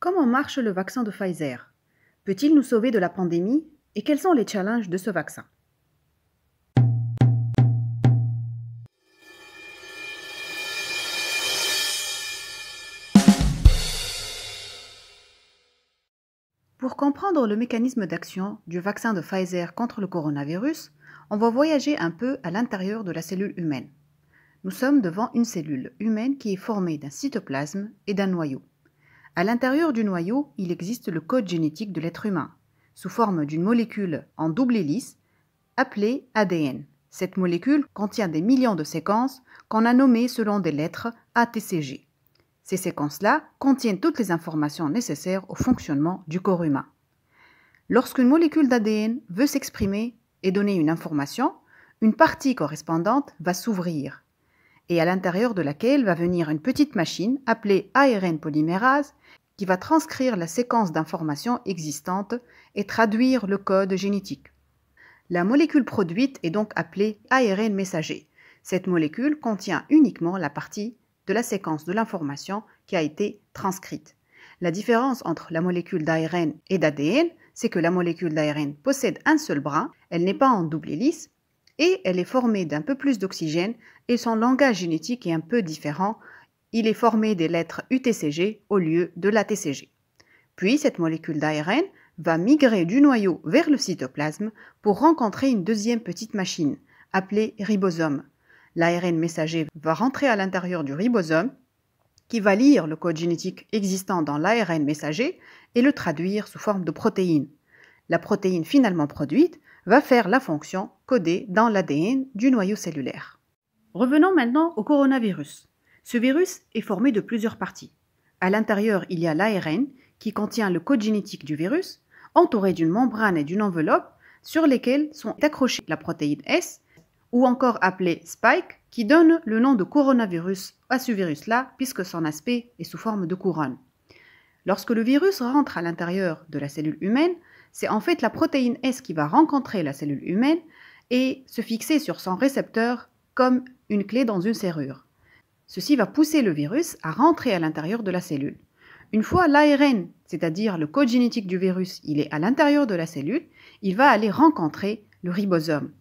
Comment marche le vaccin de Pfizer Peut-il nous sauver de la pandémie Et quels sont les challenges de ce vaccin Pour comprendre le mécanisme d'action du vaccin de Pfizer contre le coronavirus, on va voyager un peu à l'intérieur de la cellule humaine. Nous sommes devant une cellule humaine qui est formée d'un cytoplasme et d'un noyau. À l'intérieur du noyau, il existe le code génétique de l'être humain, sous forme d'une molécule en double hélice appelée ADN. Cette molécule contient des millions de séquences qu'on a nommées selon des lettres ATCG. Ces séquences-là contiennent toutes les informations nécessaires au fonctionnement du corps humain. Lorsqu'une molécule d'ADN veut s'exprimer et donner une information, une partie correspondante va s'ouvrir et à l'intérieur de laquelle va venir une petite machine appelée ARN polymérase qui va transcrire la séquence d'informations existantes et traduire le code génétique. La molécule produite est donc appelée ARN messager. Cette molécule contient uniquement la partie de la séquence de l'information qui a été transcrite. La différence entre la molécule d'ARN et d'ADN, c'est que la molécule d'ARN possède un seul bras, elle n'est pas en double hélice, et elle est formée d'un peu plus d'oxygène et son langage génétique est un peu différent. Il est formé des lettres UTCG au lieu de l'ATCG. Puis cette molécule d'ARN va migrer du noyau vers le cytoplasme pour rencontrer une deuxième petite machine, appelée ribosome. L'ARN messager va rentrer à l'intérieur du ribosome, qui va lire le code génétique existant dans l'ARN messager et le traduire sous forme de protéine. La protéine finalement produite va faire la fonction codée dans l'ADN du noyau cellulaire. Revenons maintenant au coronavirus. Ce virus est formé de plusieurs parties. À l'intérieur, il y a l'ARN qui contient le code génétique du virus, entouré d'une membrane et d'une enveloppe sur lesquelles sont accrochées la protéine S, ou encore appelée spike, qui donne le nom de coronavirus à ce virus-là, puisque son aspect est sous forme de couronne. Lorsque le virus rentre à l'intérieur de la cellule humaine, c'est en fait la protéine S qui va rencontrer la cellule humaine et se fixer sur son récepteur comme une clé dans une serrure. Ceci va pousser le virus à rentrer à l'intérieur de la cellule. Une fois l'ARN, c'est-à-dire le code génétique du virus, il est à l'intérieur de la cellule, il va aller rencontrer le ribosome.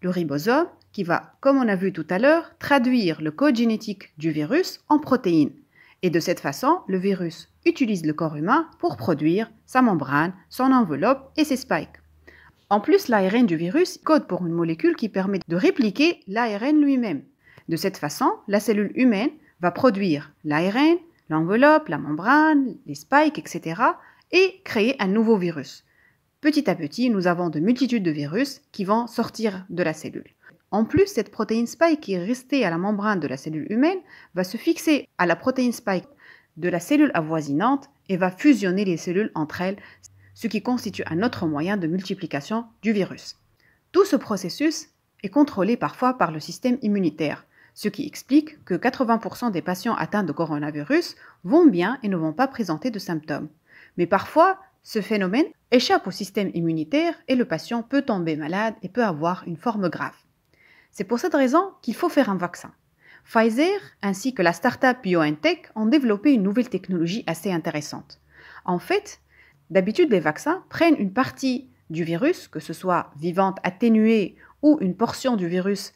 Le ribosome qui va, comme on a vu tout à l'heure, traduire le code génétique du virus en protéines. Et de cette façon, le virus utilise le corps humain pour produire sa membrane, son enveloppe et ses spikes. En plus, l'ARN du virus code pour une molécule qui permet de répliquer l'ARN lui-même. De cette façon, la cellule humaine va produire l'ARN, l'enveloppe, la membrane, les spikes, etc. et créer un nouveau virus. Petit à petit, nous avons de multitudes de virus qui vont sortir de la cellule. En plus, cette protéine spike qui est restée à la membrane de la cellule humaine va se fixer à la protéine spike de la cellule avoisinante et va fusionner les cellules entre elles, ce qui constitue un autre moyen de multiplication du virus. Tout ce processus est contrôlé parfois par le système immunitaire, ce qui explique que 80% des patients atteints de coronavirus vont bien et ne vont pas présenter de symptômes. Mais parfois, ce phénomène échappe au système immunitaire et le patient peut tomber malade et peut avoir une forme grave. C'est pour cette raison qu'il faut faire un vaccin. Pfizer ainsi que la start-up BioNTech ont développé une nouvelle technologie assez intéressante. En fait, d'habitude, les vaccins prennent une partie du virus, que ce soit vivante atténuée ou une portion du virus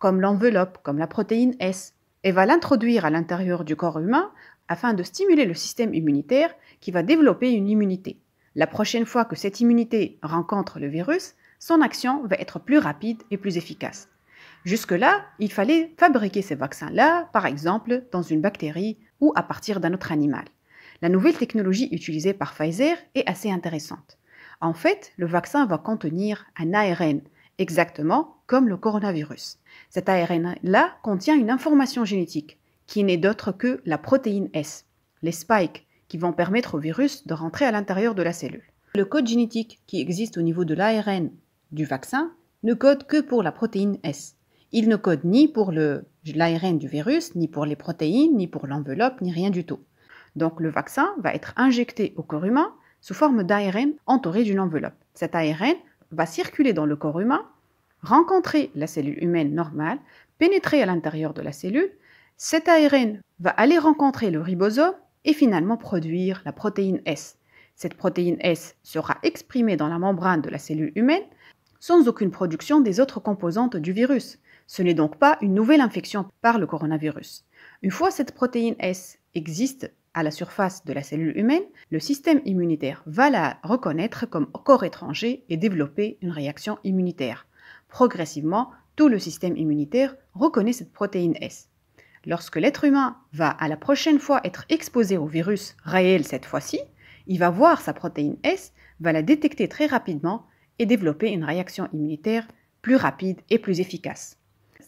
comme l'enveloppe, comme la protéine S, et va l'introduire à l'intérieur du corps humain afin de stimuler le système immunitaire qui va développer une immunité. La prochaine fois que cette immunité rencontre le virus, son action va être plus rapide et plus efficace. Jusque-là, il fallait fabriquer ces vaccins-là, par exemple, dans une bactérie ou à partir d'un autre animal. La nouvelle technologie utilisée par Pfizer est assez intéressante. En fait, le vaccin va contenir un ARN, exactement comme le coronavirus. Cet ARN-là contient une information génétique, qui n'est d'autre que la protéine S, les spikes, qui vont permettre au virus de rentrer à l'intérieur de la cellule. Le code génétique qui existe au niveau de l'ARN du vaccin ne code que pour la protéine S. Il ne code ni pour l'ARN du virus, ni pour les protéines, ni pour l'enveloppe, ni rien du tout. Donc le vaccin va être injecté au corps humain sous forme d'ARN entouré d'une enveloppe. Cet ARN va circuler dans le corps humain, rencontrer la cellule humaine normale, pénétrer à l'intérieur de la cellule. Cet ARN va aller rencontrer le ribosome et finalement produire la protéine S. Cette protéine S sera exprimée dans la membrane de la cellule humaine sans aucune production des autres composantes du virus. Ce n'est donc pas une nouvelle infection par le coronavirus. Une fois cette protéine S existe à la surface de la cellule humaine, le système immunitaire va la reconnaître comme corps étranger et développer une réaction immunitaire. Progressivement, tout le système immunitaire reconnaît cette protéine S. Lorsque l'être humain va à la prochaine fois être exposé au virus réel cette fois-ci, il va voir sa protéine S, va la détecter très rapidement et développer une réaction immunitaire plus rapide et plus efficace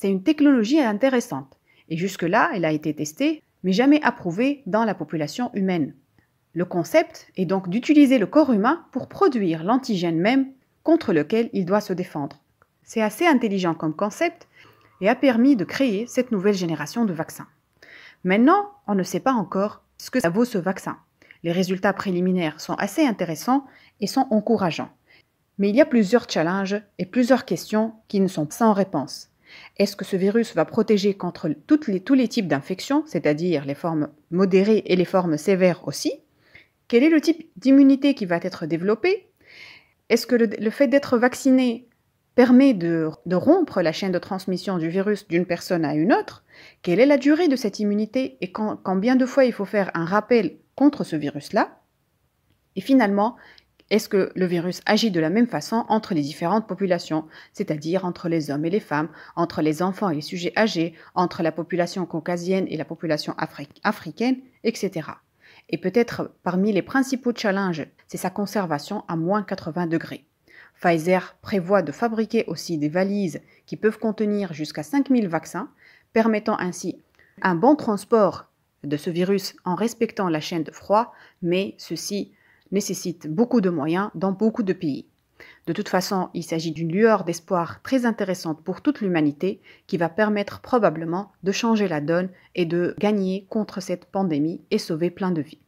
c'est une technologie intéressante. Et jusque-là, elle a été testée, mais jamais approuvée dans la population humaine. Le concept est donc d'utiliser le corps humain pour produire l'antigène même contre lequel il doit se défendre. C'est assez intelligent comme concept et a permis de créer cette nouvelle génération de vaccins. Maintenant, on ne sait pas encore ce que ça vaut ce vaccin. Les résultats préliminaires sont assez intéressants et sont encourageants. Mais il y a plusieurs challenges et plusieurs questions qui ne sont pas sans réponse. Est-ce que ce virus va protéger contre toutes les, tous les types d'infections, c'est-à-dire les formes modérées et les formes sévères aussi Quel est le type d'immunité qui va être développé Est-ce que le, fait d'être vacciné permet de, rompre la chaîne de transmission du virus d'une personne à une autre Quelle est la durée de cette immunité et quand, combien de fois il faut faire un rappel contre ce virus-là Et finalement, est-ce que le virus agit de la même façon entre les différentes populations, c'est-à-dire entre les hommes et les femmes, entre les enfants et les sujets âgés, entre la population caucasienne et la population africaine, etc. Et peut-être parmi les principaux challenges, c'est sa conservation à moins 80 degrés. Pfizer prévoit de fabriquer aussi des valises qui peuvent contenir jusqu'à 5000 vaccins, permettant ainsi un bon transport de ce virus en respectant la chaîne de froid, mais ceci nécessite beaucoup de moyens dans beaucoup de pays. De toute façon, il s'agit d'une lueur d'espoir très intéressante pour toute l'humanité qui va permettre probablement de changer la donne et de gagner contre cette pandémie et sauver plein de vies.